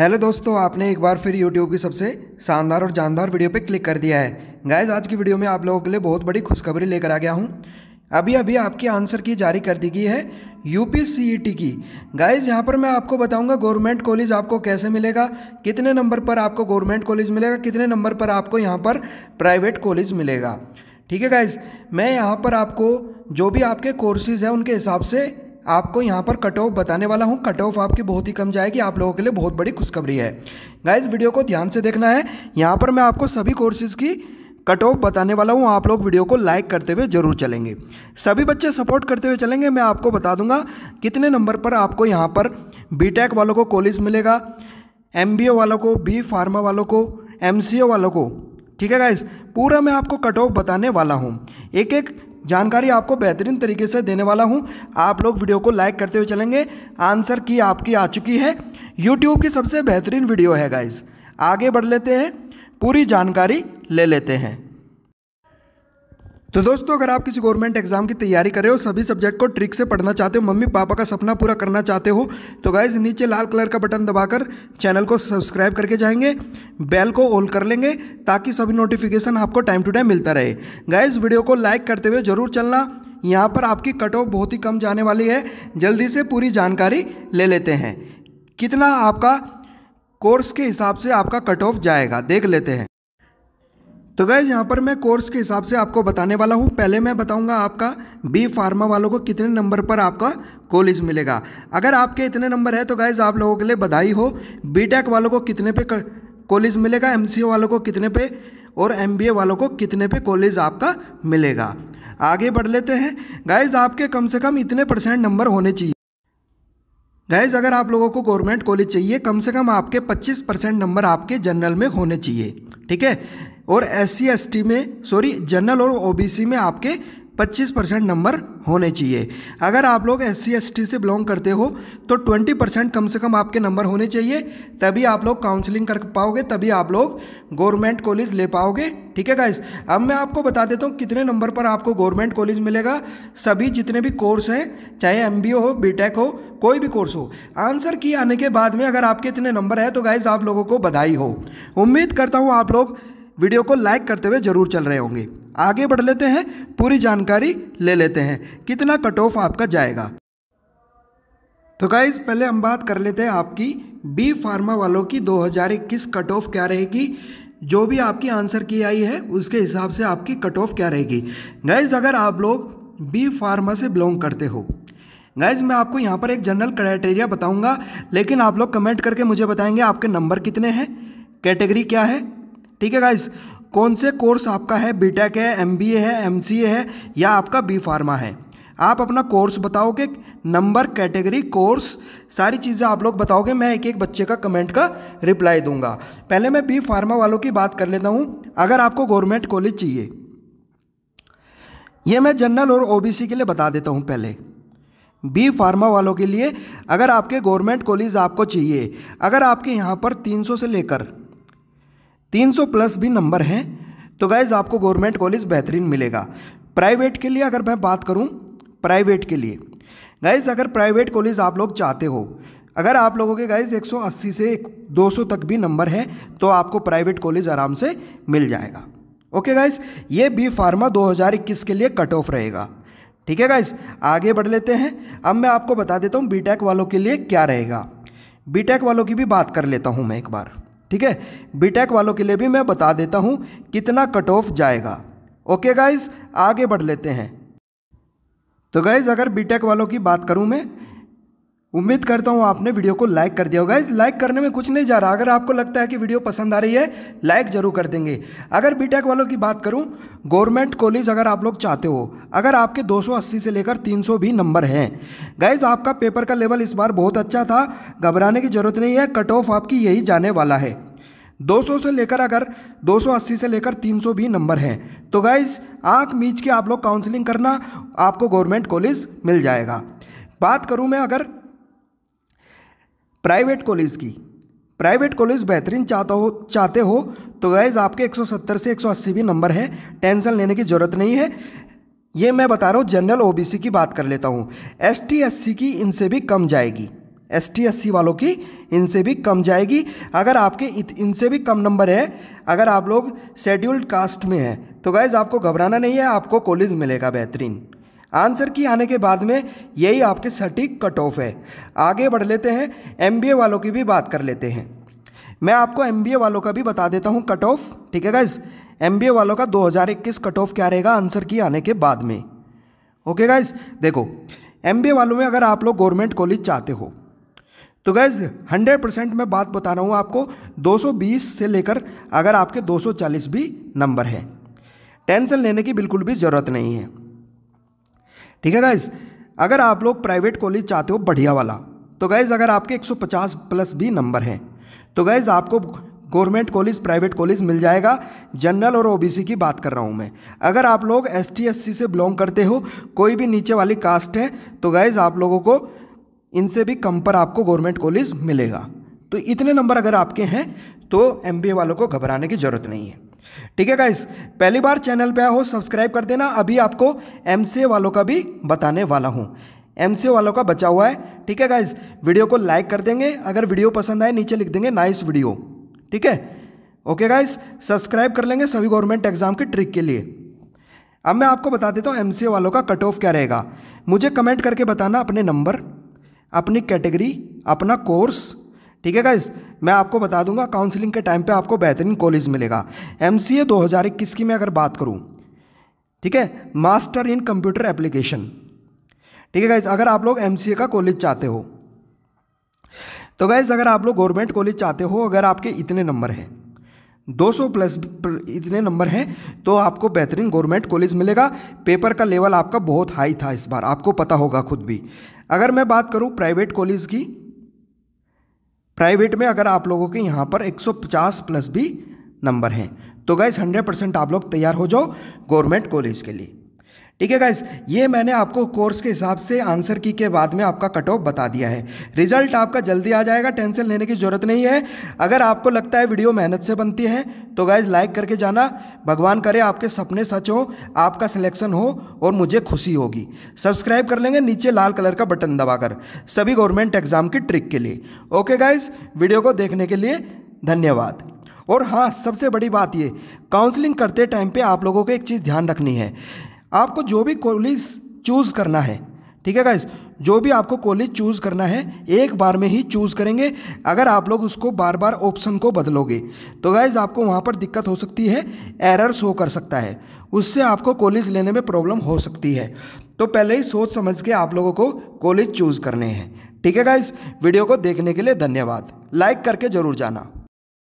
hello दोस्तों आपने एक बार फिर यूट्यूब की सबसे शानदार और जानदार वीडियो पे क्लिक कर दिया है गाइज आज की वीडियो में आप लोगों के लिए बहुत बड़ी खुशखबरी लेकर आ गया हूँ अभी अभी आपकी आंसर की जारी कर दी गई है यू पी e की गाइज यहाँ पर मैं आपको बताऊँगा गवर्नमेंट कॉलेज आपको कैसे मिलेगा कितने नंबर पर आपको गवर्नमेंट कॉलेज मिलेगा कितने नंबर पर आपको यहाँ पर प्राइवेट कॉलेज मिलेगा ठीक है गाइज मैं यहाँ पर आपको जो भी आपके कोर्सेज हैं उनके हिसाब से आपको यहाँ पर कट ऑफ बताने वाला हूँ कट ऑफ आपकी बहुत ही कम जाएगी आप लोगों के लिए बहुत बड़ी खुशखबरी है गाइज वीडियो को ध्यान से देखना है यहाँ पर मैं आपको सभी कोर्सेज़ की कट ऑफ बताने वाला हूँ आप लोग वीडियो को लाइक करते हुए जरूर चलेंगे सभी बच्चे सपोर्ट करते हुए चलेंगे मैं आपको बता दूंगा कितने नंबर पर आपको यहाँ पर बीटेक वालों को कॉलेज मिलेगा एमबीए वालों को बी फार्मा वालों को एमसीए वालों को ठीक है गाइज पूरा मैं आपको कट ऑफ बताने वाला हूँ एक एक जानकारी आपको बेहतरीन तरीके से देने वाला हूँ आप लोग वीडियो को लाइक करते हुए चलेंगे आंसर की आपकी आ चुकी है यूट्यूब की सबसे बेहतरीन वीडियो है गाइज आगे बढ़ लेते हैं पूरी जानकारी ले लेते हैं तो दोस्तों अगर आप किसी गवर्नमेंट एग्जाम की तैयारी कर रहे हो सभी सब्जेक्ट को ट्रिक से पढ़ना चाहते हो मम्मी पापा का सपना पूरा करना चाहते हो तो गाइज नीचे लाल कलर का बटन दबाकर चैनल को सब्सक्राइब करके जाएंगे बेल को ऑल कर लेंगे ताकि सभी नोटिफिकेशन आपको टाइम टू टाइम मिलता रहे गाइज वीडियो को लाइक करते हुए ज़रूर चलना यहाँ पर आपकी कट ऑफ बहुत ही कम जाने वाली है जल्दी से पूरी जानकारी ले लेते हैं कितना आपका कोर्स के हिसाब से आपका कट ऑफ जाएगा देख लेते हैं तो गैज यहाँ पर मैं कोर्स के हिसाब से आपको बताने वाला हूँ पहले मैं बताऊँगा आपका बी फार्मा वालों को कितने नंबर पर आपका कॉलेज मिलेगा अगर आपके इतने नंबर है तो गैज आप लोगों के लिए बधाई हो बी टेक वालों को कितने पे कॉलेज मिलेगा एम वालों को कितने पे और एम वालों को कितने पे कॉलेज आपका मिलेगा आगे बढ़ लेते हैं गाइज आपके कम से कम इतने परसेंट नंबर होने चाहिए गाइज अगर आप लोगों को गवर्नमेंट कॉलेज चाहिए कम से कम आपके 25 परसेंट नंबर आपके जनरल में होने चाहिए ठीक है और एस सी में सॉरी जनरल और ओबीसी में आपके 25 परसेंट नंबर होने चाहिए अगर आप लोग एस सी से बिलोंग करते हो तो 20 परसेंट कम से कम आपके नंबर होने चाहिए तभी आप लोग काउंसलिंग कर पाओगे तभी आप लोग गवर्नमेंट कॉलेज ले पाओगे ठीक है गाइस अब मैं आपको बता देता हूँ कितने नंबर पर आपको गवर्नमेंट कॉलेज मिलेगा सभी जितने भी कोर्स हैं चाहे एम हो बी हो कोई भी कोर्स हो आंसर की आने के बाद में अगर आपके इतने नंबर है तो गाइज आप लोगों को बधाई हो उम्मीद करता हूँ आप लोग वीडियो को लाइक करते हुए जरूर चल रहे होंगे आगे बढ़ लेते हैं पूरी जानकारी ले लेते हैं कितना कट ऑफ आपका जाएगा तो गाइज पहले हम बात कर लेते हैं आपकी बी फार्मा वालों की 2021 कट ऑफ क्या रहेगी जो भी आपकी आंसर की आई है उसके हिसाब से आपकी कट ऑफ क्या रहेगी गाइज अगर आप लोग बी फार्मा से बिलोंग करते हो गाइज मैं आपको यहाँ पर एक जनरल क्राइटेरिया बताऊँगा लेकिन आप लोग कमेंट करके मुझे बताएंगे आपके नंबर कितने हैं कैटेगरी क्या है ठीक है गाइज कौन से कोर्स आपका है बीटेक है एमबीए है एमसीए है या आपका बी फार्मा है आप अपना कोर्स बताओगे नंबर कैटेगरी कोर्स सारी चीज़ें आप लोग बताओगे मैं एक एक बच्चे का कमेंट का रिप्लाई दूंगा पहले मैं बी फार्मा वालों की बात कर लेता हूँ अगर आपको गवर्नमेंट कॉलेज चाहिए ये मैं जनरल और ओबीसी के लिए बता देता हूँ पहले बी फार्मा वालों के लिए अगर आपके गवर्नमेंट कॉलेज आपको चाहिए अगर आपके यहाँ पर 300 से लेकर 300 प्लस भी नंबर हैं तो गाइज़ आपको गवर्नमेंट कॉलेज बेहतरीन मिलेगा प्राइवेट के लिए अगर मैं बात करूँ प्राइवेट के लिए गाइज अगर प्राइवेट कॉलेज आप लोग चाहते हो अगर आप लोगों के गाइज 180 से 200 तक भी नंबर है तो आपको प्राइवेट कॉलेज आराम से मिल जाएगा ओके गाइज ये बी फार्मा 2021 के लिए कट ऑफ रहेगा ठीक है गाइज आगे बढ़ लेते हैं अब मैं आपको बता देता हूँ बीटेक वालों के लिए क्या रहेगा बीटेक वालों की भी बात कर लेता हूँ मैं एक बार ठीक है बीटेक वालों के लिए भी मैं बता देता हूँ कितना कट ऑफ जाएगा ओके गाइज आगे बढ़ लेते हैं तो गाइज अगर बीटेक वालों की बात करूँ मैं उम्मीद करता हूँ आपने वीडियो को लाइक कर दिया होगा इस लाइक करने में कुछ नहीं जा रहा अगर आपको लगता है कि वीडियो पसंद आ रही है लाइक जरूर कर देंगे अगर बीटेक e वालों की बात करूँ गवर्नमेंट कॉलेज अगर आप लोग चाहते हो अगर आपके 280 से लेकर 300 भी नंबर हैं गाइज आपका पेपर का लेवल इस बार बहुत अच्छा था घबराने की ज़रूरत नहीं है कट ऑफ आपकी यही जाने वाला है 200 से लेकर अगर 280 से लेकर 300 भी नंबर हैं तो गाइज आँख मीच के आप लोग काउंसलिंग करना आपको गवर्नमेंट कॉलेज मिल जाएगा बात करूँ मैं अगर प्राइवेट कॉलेज की प्राइवेट कॉलेज बेहतरीन चाहता हो चाहते हो तो गैज़ आपके 170 से 180 भी नंबर है टेंशन लेने की ज़रूरत नहीं है ये मैं बता रहा हूँ जनरल ओबीसी की बात कर लेता हूँ एस टी की इनसे भी कम जाएगी एस टी वालों की इनसे भी कम जाएगी अगर आपके इनसे भी कम नंबर है अगर आप लोग शेड्यूल्ड कास्ट में हैं तो गैज़ आपको घबराना नहीं है आपको कॉलेज मिलेगा बेहतरीन आंसर की आने के बाद में यही आपके सटीक कट ऑफ है आगे बढ़ लेते हैं एम वालों की भी बात कर लेते हैं मैं आपको एम वालों का भी बता देता हूँ कट ऑफ ठीक है गाइज एम वालों का 2021 कट ऑफ क्या रहेगा आंसर की आने के बाद में ओके गाइज देखो एम वालों में अगर आप लोग गवर्नमेंट कॉलेज चाहते हो तो गैज 100 परसेंट मैं बात बता रहा हूँ आपको 220 से लेकर अगर आपके 240 भी नंबर हैं टेंशन लेने की बिल्कुल भी ज़रूरत नहीं है ठीक है गाइज अगर आप लोग प्राइवेट कॉलेज चाहते हो बढ़िया वाला तो गाइज अगर आपके 150 प्लस भी नंबर हैं तो गाइज आपको गवर्नमेंट कॉलेज प्राइवेट कॉलेज मिल जाएगा जनरल और ओबीसी की बात कर रहा हूँ मैं अगर आप लोग एस टी से बिलोंग करते हो कोई भी नीचे वाली कास्ट है तो गाइज आप लोगों को इनसे भी कम पर आपको गवर्नमेंट कॉलेज मिलेगा तो इतने नंबर अगर आपके हैं तो एम वालों को घबराने की ज़रूरत नहीं है ठीक है गाइस पहली बार चैनल पे आया हो सब्सक्राइब कर देना अभी आपको एम वालों का भी बताने वाला हूँ एम वालों का बचा हुआ है ठीक है गाइस वीडियो को लाइक कर देंगे अगर वीडियो पसंद आए नीचे लिख देंगे नाइस वीडियो ठीक है ओके गाइस सब्सक्राइब कर लेंगे सभी गवर्नमेंट एग्जाम के ट्रिक के लिए अब मैं आपको बता देता हूँ एम वालों का कट ऑफ क्या रहेगा मुझे कमेंट करके बताना अपने नंबर अपनी कैटेगरी अपना कोर्स ठीक है गाइज मैं आपको बता दूंगा काउंसलिंग के टाइम पे आपको बेहतरीन कॉलेज मिलेगा एम सी ए दो हज़ार इक्कीस की मैं अगर बात करूँ ठीक है मास्टर इन कंप्यूटर एप्लीकेशन ठीक है गाइज अगर आप लोग एम सी ए का कॉलेज चाहते हो तो गाइज अगर आप लोग गवर्नमेंट कॉलेज चाहते हो अगर आपके इतने नंबर हैं 200 प्लस इतने नंबर हैं तो आपको बेहतरीन गवर्नमेंट कॉलेज मिलेगा पेपर का लेवल आपका बहुत हाई था इस बार आपको पता होगा खुद भी अगर मैं बात करूँ प्राइवेट कॉलेज की प्राइवेट में अगर आप लोगों के यहाँ पर 150 प्लस भी नंबर हैं तो गाइज 100 परसेंट आप लोग तैयार हो जाओ गवर्नमेंट कॉलेज के लिए ठीक है गाइज ये मैंने आपको कोर्स के हिसाब से आंसर की के बाद में आपका कट ऑफ बता दिया है रिजल्ट आपका जल्दी आ जाएगा टेंशन लेने की जरूरत नहीं है अगर आपको लगता है वीडियो मेहनत से बनती है तो गाइज लाइक करके जाना भगवान करे आपके सपने सच हो आपका सिलेक्शन हो और मुझे खुशी होगी सब्सक्राइब कर लेंगे नीचे लाल कलर का बटन दबाकर सभी गवर्नमेंट एग्जाम की ट्रिक के लिए ओके गाइस वीडियो को देखने के लिए धन्यवाद और हाँ सबसे बड़ी बात ये काउंसलिंग करते टाइम पे आप लोगों को एक चीज़ ध्यान रखनी है आपको जो भी कॉलेज चूज़ करना है ठीक है गाइज़ जो भी आपको कॉलेज चूज़ करना है एक बार में ही चूज़ करेंगे अगर आप लोग उसको बार बार ऑप्शन को बदलोगे तो गाइज़ आपको वहाँ पर दिक्कत हो सकती है एरर शो कर सकता है उससे आपको कॉलेज लेने में प्रॉब्लम हो सकती है तो पहले ही सोच समझ के आप लोगों को कॉलेज चूज़ करने हैं ठीक है गाइज़ वीडियो को देखने के लिए धन्यवाद लाइक करके ज़रूर जाना